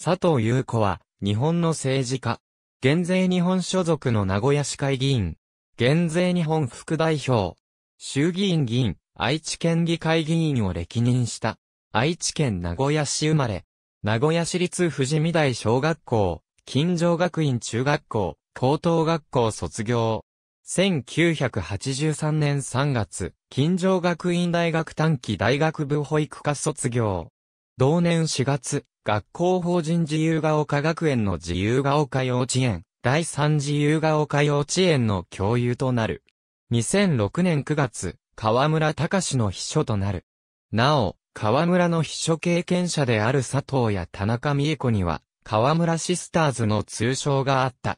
佐藤優子は、日本の政治家。減税日本所属の名古屋市会議員。減税日本副代表。衆議院議員、愛知県議会議員を歴任した。愛知県名古屋市生まれ。名古屋市立富士見台小学校、金城学院中学校、高等学校卒業。1983年3月、金城学院大学短期大学部保育科卒業。同年4月、学校法人自由が丘学園の自由が丘幼稚園、第三自由が丘幼稚園の教諭となる。2006年9月、河村隆の秘書となる。なお、河村の秘書経験者である佐藤や田中美恵子には、河村シスターズの通称があった。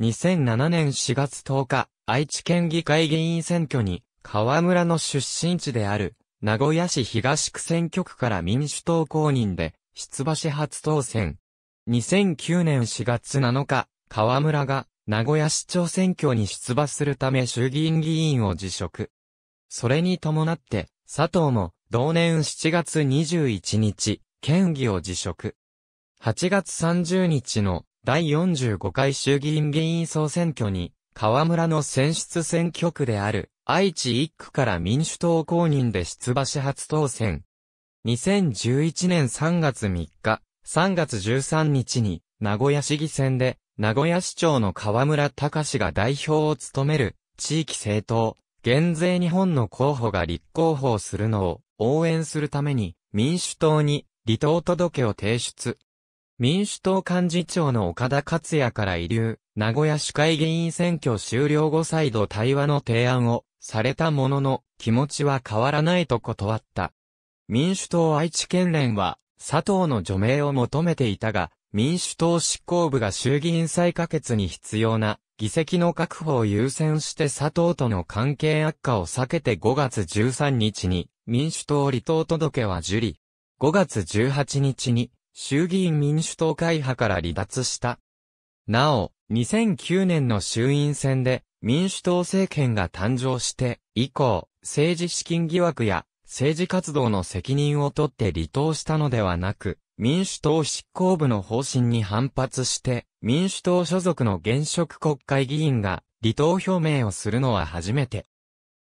2007年4月10日、愛知県議会議員選挙に、河村の出身地である、名古屋市東区選挙区から民主党公認で、出馬し初当選。2009年4月7日、河村が名古屋市長選挙に出馬するため衆議院議員を辞職。それに伴って、佐藤も同年7月21日、県議を辞職。8月30日の第45回衆議院議員総選挙に、河村の選出選挙区である愛知1区から民主党公認で出馬し初当選。2011年3月3日、3月13日に、名古屋市議選で、名古屋市長の河村隆が代表を務める、地域政党、減税日本の候補が立候補するのを応援するために、民主党に離党届を提出。民主党幹事長の岡田克也から遺留、名古屋市会議員選挙終了後再度対話の提案をされたものの、気持ちは変わらないと断った。民主党愛知県連は、佐藤の除名を求めていたが、民主党執行部が衆議院再可決に必要な議席の確保を優先して佐藤との関係悪化を避けて5月13日に民主党離党届は受理。5月18日に衆議院民主党会派から離脱した。なお、2009年の衆院選で民主党政権が誕生して以降、政治資金疑惑や政治活動の責任を取って離党したのではなく、民主党執行部の方針に反発して、民主党所属の現職国会議員が離党表明をするのは初めて。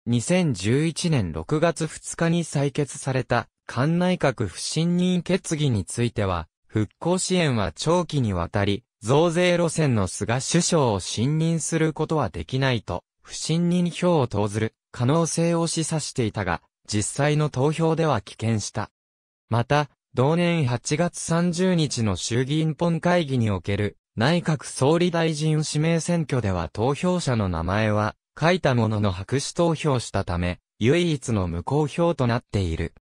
2011年6月2日に採決された、菅内閣不信任決議については、復興支援は長期にわたり、増税路線の菅首相を信任することはできないと、不信任票を投ずる可能性を示唆していたが、実際の投票では棄権した。また、同年8月30日の衆議院本会議における内閣総理大臣指名選挙では投票者の名前は書いたものの白紙投票したため、唯一の無効票となっている。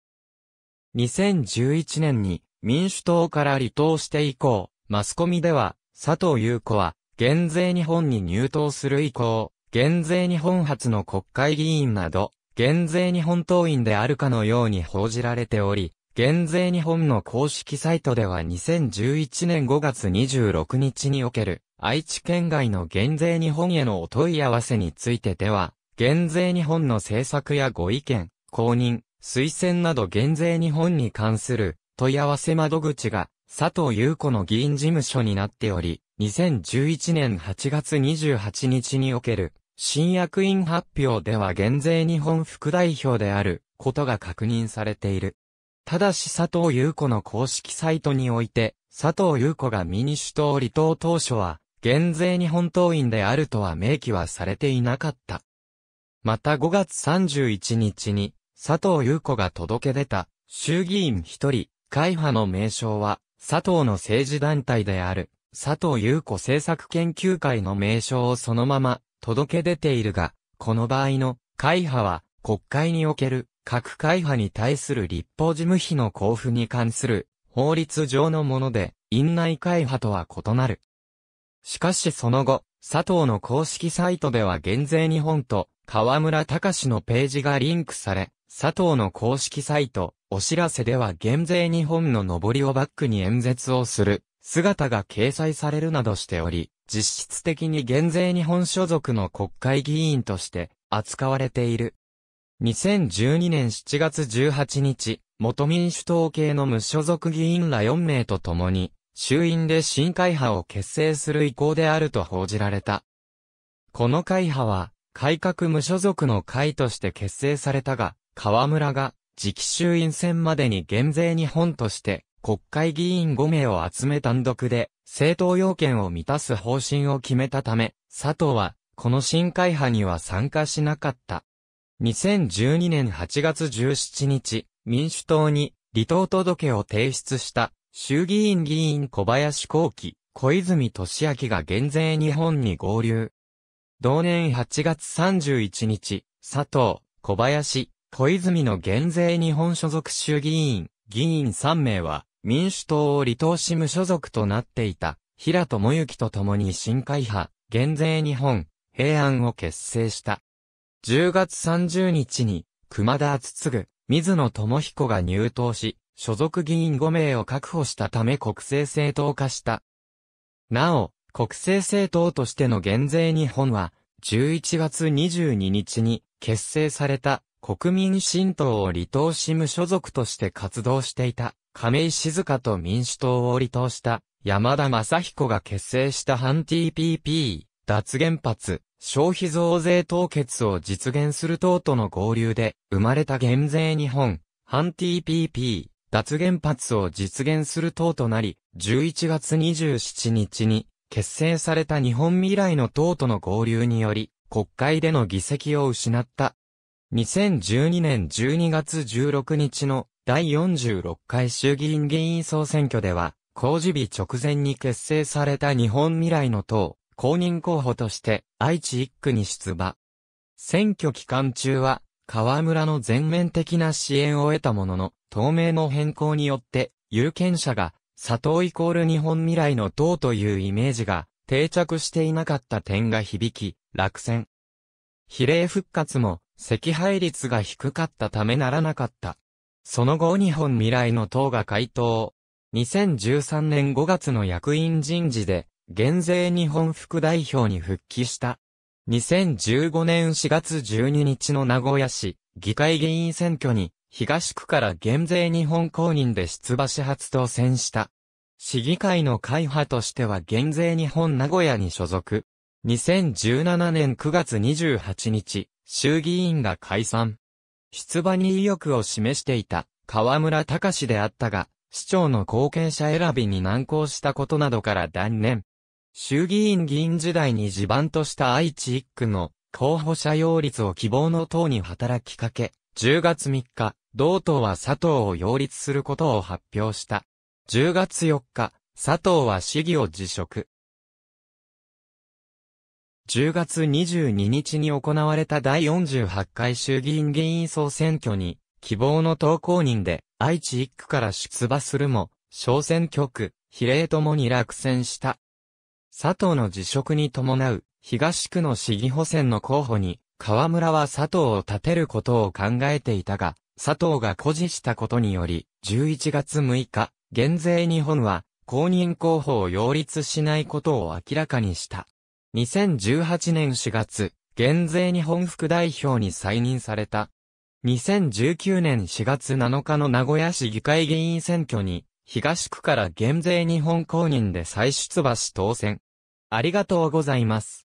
2011年に民主党から離党して以降、マスコミでは佐藤優子は減税日本に入党する以降、減税日本初の国会議員など、減税日本党員であるかのように報じられており、減税日本の公式サイトでは2011年5月26日における愛知県外の減税日本へのお問い合わせについてでは、減税日本の政策やご意見、公認、推薦など減税日本に関する問い合わせ窓口が佐藤優子の議員事務所になっており、2011年8月28日における新役員発表では減税日本副代表であることが確認されている。ただし佐藤優子の公式サイトにおいて、佐藤優子が民主党離党当初は、減税日本党員であるとは明記はされていなかった。また5月31日に、佐藤優子が届け出た、衆議院一人、会派の名称は、佐藤の政治団体である、佐藤優子政策研究会の名称をそのまま、届け出ているが、この場合の会派は国会における各会派に対する立法事務費の交付に関する法律上のもので、院内会派とは異なる。しかしその後、佐藤の公式サイトでは減税日本と河村隆のページがリンクされ、佐藤の公式サイト、お知らせでは減税日本の上りをバックに演説をする姿が掲載されるなどしており、実質的に減税日本所属の国会議員として扱われている。2012年7月18日、元民主党系の無所属議員ら4名と共に、衆院で新会派を結成する意向であると報じられた。この会派は、改革無所属の会として結成されたが、河村が、次期衆院選までに減税日本として、国会議員5名を集め単独で、政党要件を満たす方針を決めたため、佐藤は、この新会派には参加しなかった。2012年8月17日、民主党に離党届を提出した衆議院議員小林幸喜、小泉俊明が減税日本に合流。同年8月31日、佐藤、小林、小泉の減税日本所属衆議院、議員3名は、民主党を離党し無所属となっていた、平友幸と共に新会派、減税日本、平安を結成した。10月30日に、熊田厚次、水野智彦が入党し、所属議員5名を確保したため国政政党化した。なお、国政政党としての減税日本は、11月22日に結成された国民新党を離党し無所属として活動していた。亀井静香と民主党を離党した山田雅彦が結成した反 TPP、脱原発、消費増税凍結を実現する党との合流で生まれた減税日本、反 TPP、脱原発を実現する党となり、11月27日に結成された日本未来の党との合流により、国会での議席を失った。2012年12月16日の第46回衆議院議員総選挙では、公示日直前に結成された日本未来の党、公認候補として愛知一区に出馬。選挙期間中は、河村の全面的な支援を得たものの、党名の変更によって、有権者が、佐藤イコール日本未来の党というイメージが定着していなかった点が響き、落選。比例復活も、赤配率が低かったためならなかった。その後日本未来の党が回答。2013年5月の役員人事で、減税日本副代表に復帰した。2015年4月12日の名古屋市議会議員選挙に東区から減税日本公認で出馬し初当選した。市議会の会派としては減税日本名古屋に所属。2017年9月28日、衆議院が解散。出馬に意欲を示していた河村隆であったが、市長の後献者選びに難航したことなどから断念。衆議院議員時代に地盤とした愛知一区の候補者擁立を希望の党に働きかけ、10月3日、同党は佐藤を擁立することを発表した。10月4日、佐藤は市議を辞職。10月22日に行われた第48回衆議院議員総選挙に、希望の投稿人で、愛知1区から出馬するも、小選挙区、比例ともに落選した。佐藤の辞職に伴う、東区の市議補選の候補に、河村は佐藤を立てることを考えていたが、佐藤が誇示したことにより、11月6日、減税日本は、公認候補を擁立しないことを明らかにした。2018年4月、減税日本副代表に再任された。2019年4月7日の名古屋市議会議員選挙に、東区から減税日本公認で再出馬し当選。ありがとうございます。